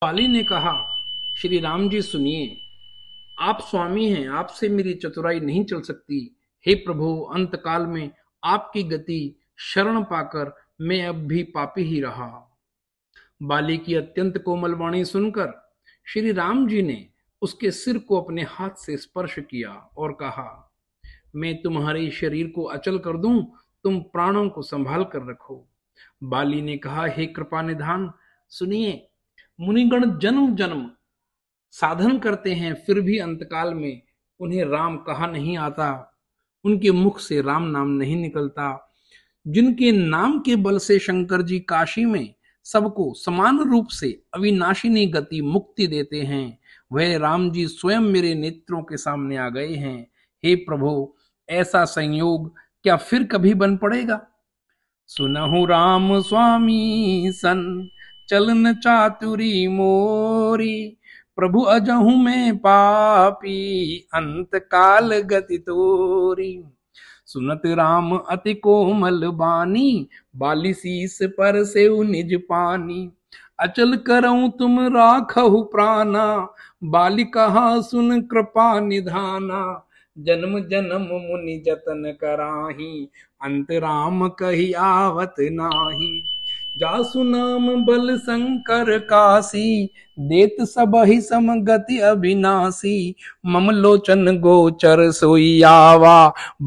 पाली ने कहा श्री राम जी सुनिए आप स्वामी हैं आपसे मेरी चतुराई नहीं चल सकती हे प्रभु अंत काल में आपकी गति शरण पाकर मैं अब भी पापी ही रहा बाली की अत्यंत कोमल वाणी सुनकर श्री राम जी ने उसके सिर को अपने हाथ से स्पर्श किया और कहा मैं तुम्हारे शरीर को अचल कर दूं तुम प्राणों को संभाल कर रखो बाली ने कहा हे कृपा निधान सुनिए मुनिगण जन्म जन्म साधन करते हैं फिर भी अंतकाल में उन्हें राम कहा नहीं आता उनके मुख से राम नाम नहीं निकलता जिनके नाम के बल से शंकर जी काशी में सबको समान रूप से अविनाशिनी गति मुक्ति देते हैं वह राम जी स्वयं मेरे नेत्रों के सामने आ गए हैं हे प्रभु ऐसा संयोग क्या फिर कभी बन पड़ेगा सुनहु राम स्वामी सन चलन चातुरी मोरी प्रभु अजहु में पापी अंत काल गति तोरी सुनत राम अति कोमल बानी बाली शीस पर से निज पानी अचल करऊं तुम राखहु प्राणा बाली कहा सुन कृपा निधाना जन्म जन्म मुनि जतन कराही अंत राम कही आवत नाही जासु नाम बल शंकर काशी देत सब ही समगति अविनाशी मम लोचन गोचर सोई आवा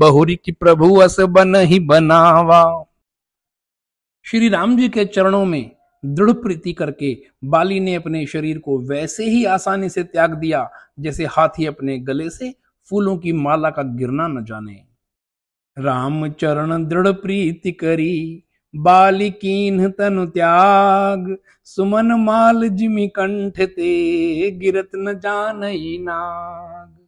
बहुरी की प्रभु अस बन ही बनावा श्री राम जी के चरणों में दृढ़ प्रीति करके बाली ने अपने शरीर को वैसे ही आसानी से त्याग दिया जैसे हाथी अपने गले से फूलों की माला का गिरना न जाने राम चरण दृढ़ प्रीति करी बालिकीन तनु त्याग सुमन माल जिमी कंठ ते गिरत न जानई नाग